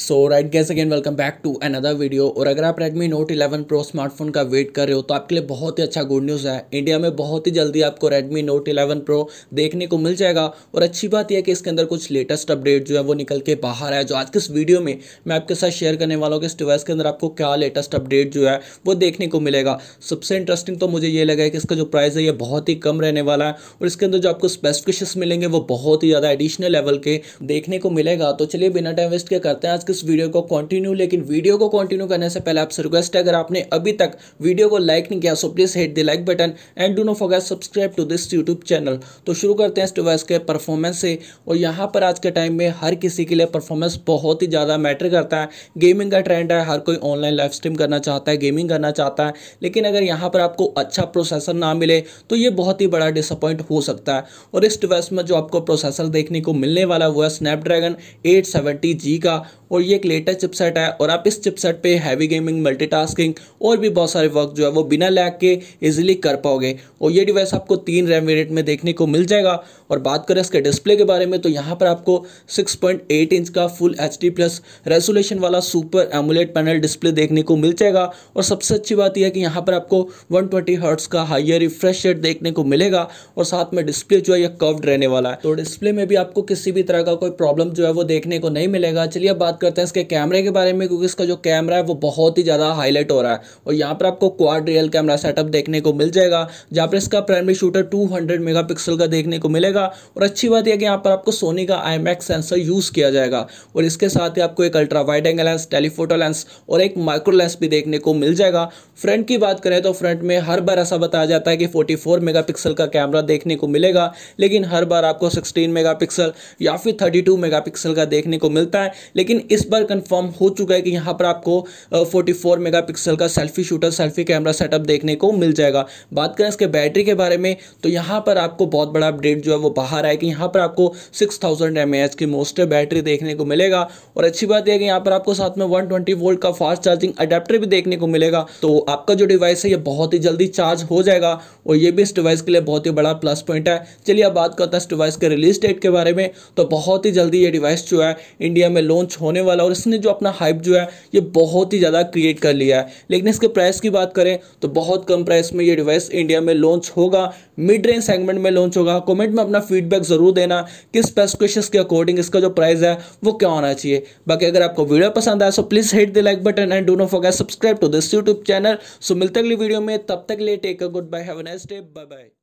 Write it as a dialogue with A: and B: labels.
A: so right guys again welcome back to another video और अगर आप Redmi Note 11 Pro स्मार्टफोन का wait कर रहे हो तो आपके लिए बहुत ही अच्छा गुड न्यूज़ है इंडिया में बहुत ही जल्दी आपको Redmi Note 11 Pro देखने को मिल जाएगा और अच्छी बात यह है कि इसके अंदर कुछ लेटेस्ट अपडेट जो है वो निकल के बाहर आया जो आज के इस वीडियो में मैं आपके साथ शेयर करने वाला हूँ कि इस डिवाइस के अंदर आपको क्या लेटेस्ट अपडेट जो है वो देखने को मिलेगा सबसे इंटरेस्टिंग तो मुझे ये लगा कि इसका जो प्राइस है ये बहुत ही कम रहने वाला है और इसके अंदर जो आपको स्पेसिफिकेशन मिलेंगे वो बहुत ही ज़्यादा एडिशनल लेवल के देखने को मिलेगा तो चलिए बिना टाइम वेस्ट के करते हैं आज इस वीडियो को कंटिन्यू लेकिन वीडियो को कंटिन्यू करने से पहले आपसे रिक्वेस्ट है अगर आपने अभी तक वीडियो को लाइक नहीं किया so please hit the like button and do no for subscribe to this YouTube channel तो शुरू करते हैं इस डिवाइस के परफॉर्मेंस से और यहाँ पर आज के टाइम में हर किसी के लिए परफॉर्मेंस बहुत ही ज़्यादा मैटर करता है गेमिंग का ट्रेंड है हर कोई ऑनलाइन लाइव स्ट्रीम करना चाहता है गेमिंग करना चाहता है लेकिन अगर यहाँ पर आपको अच्छा प्रोसेसर ना मिले तो ये बहुत ही बड़ा डिसअपॉइंट हो सकता है और इस डिवाइस में जो आपको प्रोसेसर देखने को मिलने वाला है वो है स्नैपड्रैगन एट का और और ये एक लेटेस्ट चिपसेट है और आप इस चिपसेट पे हैवी गेमिंग मल्टीटास्किंग और भी बहुत सारे वर्क जो है वो बिना लैग के इजीली कर पाओगे और ये डिवाइस आपको तीन रैम वेरिएंट में देखने को मिल जाएगा और बात करें इसके डिस्प्ले के बारे में तो यहाँ पर आपको 6.8 इंच का फुल एच प्लस रेजोलेशन वाला सुपर एमुलेट पैनल डिस्प्ले देखने को मिल जाएगा और सबसे अच्छी बात यह है कि यहाँ पर आपको वन ट्वेंटी का हाइयर रिफ्रेश रेट देखने को मिलेगा और साथ में डिस्प्ले जो है यह कर्व्ड रहने वाला है तो डिस्प्ले में भी आपको किसी भी तरह का कोई प्रॉब्लम जो है वो देखने को नहीं मिलेगा चलिए बात करते हैं इसके कैमरे के बारे में क्योंकि इसका जो कैमरा है वो बहुत ही ज़्यादा हाईलाइट हो रहा है और यहाँ पर आपको क्वाड रियल कैमरा सेटअप देखने को मिल जाएगा जहाँ पर इसका प्राइमरी शूटर 200 मेगापिक्सल का देखने को मिलेगा और अच्छी बात यह कि यहाँ पर आपको सोनी का आई सेंसर यूज़ किया जाएगा और इसके साथ ही आपको एक ultra wide angle lens telephoto lens और एक माइक्रो लेंस भी देखने को मिल जाएगा फ्रंट की बात करें तो फ्रंट में हर बार ऐसा बताया जाता है कि 44 मेगापिक्सल का कैमरा देखने को मिलेगा लेकिन हर बार आपको 16 मेगापिक्सल या फिर 32 मेगापिक्सल का देखने को मिलता है लेकिन इस बार कंफर्म हो चुका है कि यहाँ पर आपको 44 मेगापिक्सल का selfie shooter selfie camera setup देखने को मिल जाएगा बात करें इसके बैटरी के बारे में तो यहाँ पर आपको बहुत बड़ा अपडेट जो है वो बाहर कि यहाँ पर आपको सिक्स थाउजेंड की मोस्टर बैटरी देखने को मिलेगा और अच्छी बात यह कि यहाँ पर आपको साथ में वन वोल्ट का फास्ट चार्जिंग अडेप्टर भी देखने को मिलेगा तो आपका जो डिवाइस है यह बहुत ही जल्दी चार्ज हो जाएगा और ये भी इस डिवाइस के लिए बहुत ही बड़ा प्लस पॉइंट है चलिए अब बात करते हैं इस डिवाइस के रिलीज डेट के बारे में तो बहुत ही जल्दी ये डिवाइस जो है इंडिया में लॉन्च होने होने वाला और इसने जो अपना हाइप जो है ये बहुत ही ज़्यादा क्रिएट कर लिया है लेकिन इसके प्राइस की बात करें तो बहुत कम प्राइस में ये डिवाइस इंडिया में लॉन्च होगा मिड रेंज सेगमेंट में लॉन्च होगा कमेंट में अपना फीडबैक ज़रूर देना कि स्पेसिफिकेशन के अकॉर्डिंग इसका जो प्राइस है वो क्या होना चाहिए बाकी अगर आपको वीडियो पसंद आया so please hit the like button and do no for subscribe to this YouTube channel so मिलते अगली वीडियो में तब तक let take a good bye have nice day bye bye